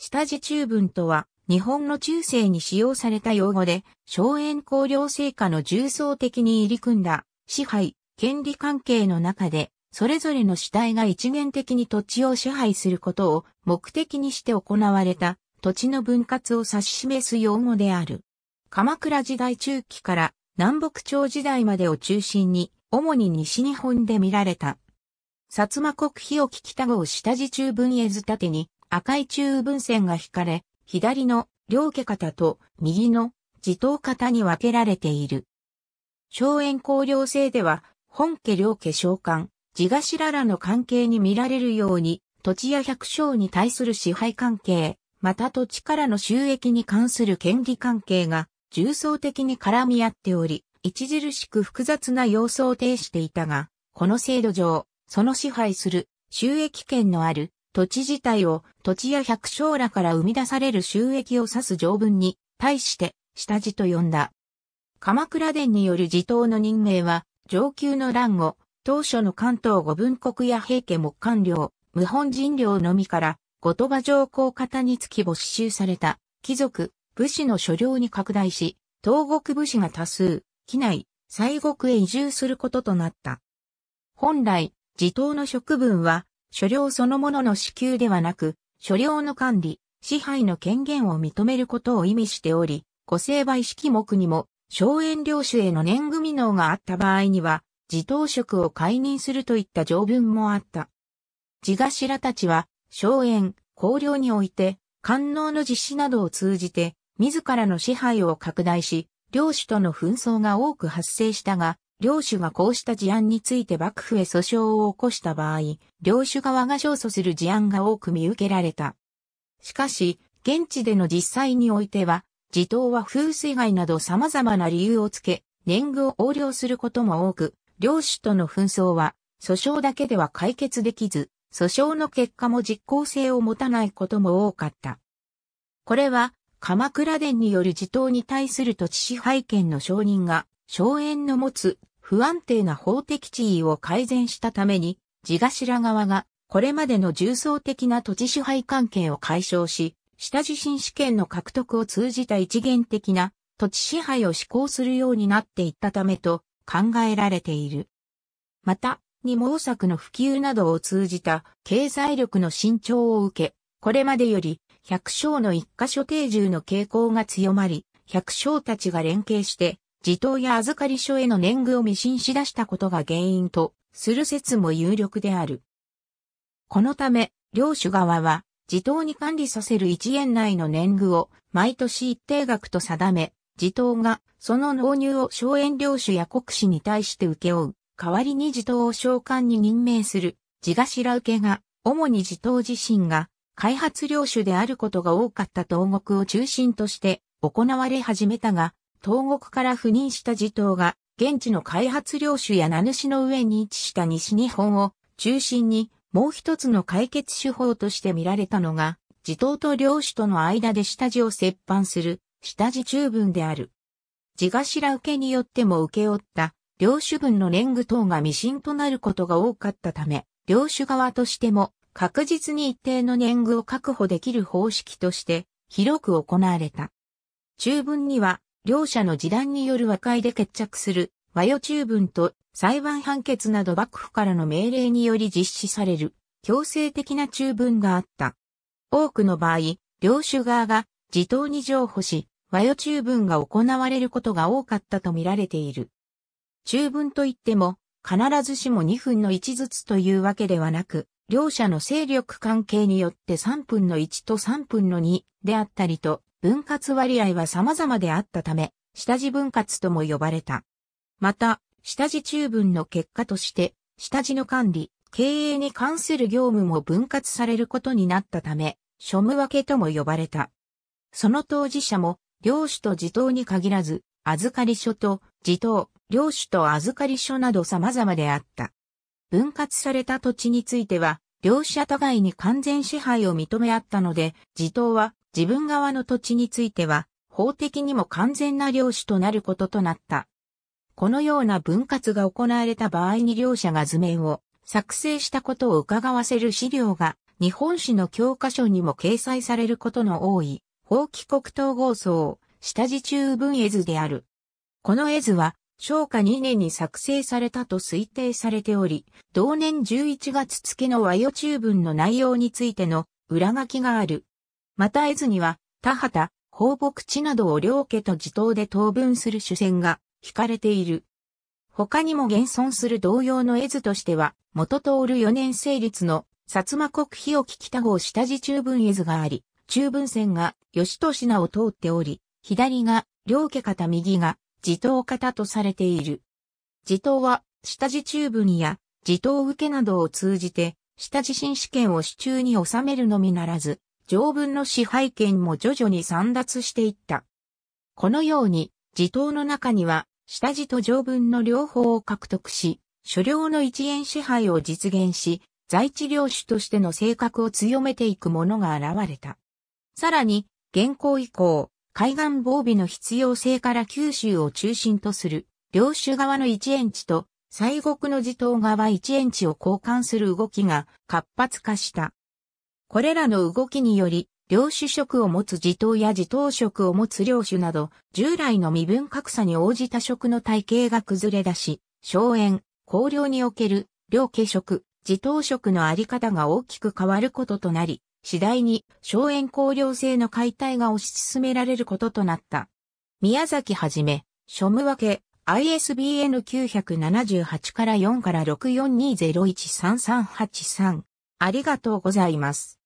下地中文とは、日本の中世に使用された用語で、荘園公領制下の重層的に入り組んだ、支配、権利関係の中で、それぞれの主体が一元的に土地を支配することを目的にして行われた土地の分割を指し示す用語である。鎌倉時代中期から南北朝時代までを中心に、主に西日本で見られた。薩摩国費を聞きたごを下地中文絵図立てに、赤い中分線が引かれ、左の両家方と右の自頭方に分けられている。荘園公領制では、本家両家召喚、地頭らの関係に見られるように、土地や百姓に対する支配関係、また土地からの収益に関する権利関係が重層的に絡み合っており、著しく複雑な様相を呈していたが、この制度上、その支配する収益権のある土地自体を土地や百姓らから生み出される収益を指す条文に対して下地と呼んだ。鎌倉殿による地頭の任命は上級の乱後、当初の関東五分国や平家木官領、無本人領のみから後鳥羽上皇方につき没収された貴族、武士の所領に拡大し、東国武士が多数、機内、西国へ移住することとなった。本来、地頭の職分は、所領そのものの支給ではなく、所領の管理、支配の権限を認めることを意味しており、個性敗式目にも、荘園領主への年組能があった場合には、自当職を解任するといった条文もあった。地頭たちは、荘園、公領において、官能の実施などを通じて、自らの支配を拡大し、領主との紛争が多く発生したが、領主がこうした事案について幕府へ訴訟を起こした場合、領主側が勝訴する事案が多く見受けられた。しかし、現地での実際においては、地頭は風水害など様々な理由をつけ、年貢を横領することも多く、領主との紛争は、訴訟だけでは解決できず、訴訟の結果も実効性を持たないことも多かった。これは、鎌倉殿による地頭に対する土地支配権の承認が荘園の持つ不安定な法的地位を改善したために、地頭側がこれまでの重層的な土地支配関係を解消し、下地震試験の獲得を通じた一元的な土地支配を施行するようになっていったためと考えられている。また、二毛作の普及などを通じた経済力の伸長を受け、これまでより百姓の一箇所定住の傾向が強まり、百姓たちが連携して自頭や預かり所への年貢を未信し出したことが原因とする説も有力である。このため、領主側は、自頭に管理させる一円内の年貢を毎年一定額と定め、自頭がその納入を荘園領主や国士に対して請け負う。代わりに自頭を召喚に任命する、地頭受けが、主に自頭自身が、開発領主であることが多かった東国を中心として行われ始めたが、東国から赴任した地頭が、現地の開発領主や名主の上に位置した西日本を中心に、もう一つの解決手法として見られたのが、地頭と領主との間で下地を折半する、下地中分である。地頭受けによっても受け負った、領主分の年貢等が未信となることが多かったため、領主側としても確実に一定の年貢を確保できる方式として広く行われた。中文には両者の示談による和解で決着する和予中文と裁判判決など幕府からの命令により実施される強制的な中文があった。多くの場合、領主側が自頭に譲歩し、和予中文が行われることが多かったと見られている。中文といっても、必ずしも2分の1ずつというわけではなく、両者の勢力関係によって3分の1と3分の2であったりと、分割割合は様々であったため、下地分割とも呼ばれた。また、下地中分の結果として、下地の管理、経営に関する業務も分割されることになったため、庶務分けとも呼ばれた。その当事者も、領主と自頭に限らず、預かり所と自頭、領主と預かり所など様々であった。分割された土地については、両者互いに完全支配を認め合ったので、自頭は自分側の土地については、法的にも完全な領主となることとなった。このような分割が行われた場合に両者が図面を作成したことを伺わせる資料が日本史の教科書にも掲載されることの多い、法規国統合層、下地中文絵図である。この絵図は、昭和2年に作成されたと推定されており、同年11月付の和予中文の内容についての裏書きがある。また絵図には、田畑、放牧地などを両家と地頭で等分する主戦が引かれている。他にも現存する同様の絵図としては、元通る4年成立の薩摩国費を聞きた号下地中分絵図があり、中分線が吉と品を通っており、左が両家方右が地頭方とされている。地頭は下地中分や地頭受けなどを通じて、下地新試験を手中に収めるのみならず、条文の支配権も徐々に散奪していった。このように、地頭の中には、下地と条文の両方を獲得し、所領の一円支配を実現し、在地領主としての性格を強めていくものが現れた。さらに、現行以降、海岸防備の必要性から九州を中心とする、領主側の一円地と、西国の地頭側一円地を交換する動きが活発化した。これらの動きにより、領主職を持つ自頭や自頭職を持つ領主など、従来の身分格差に応じた職の体系が崩れ出し、荘園、公領における、領家職、自頭職のあり方が大きく変わることとなり、次第に荘園公領制の解体が推し進められることとなった。宮崎はじめ、庶務分け、ISBN 978から4から6420133883。ありがとうございます。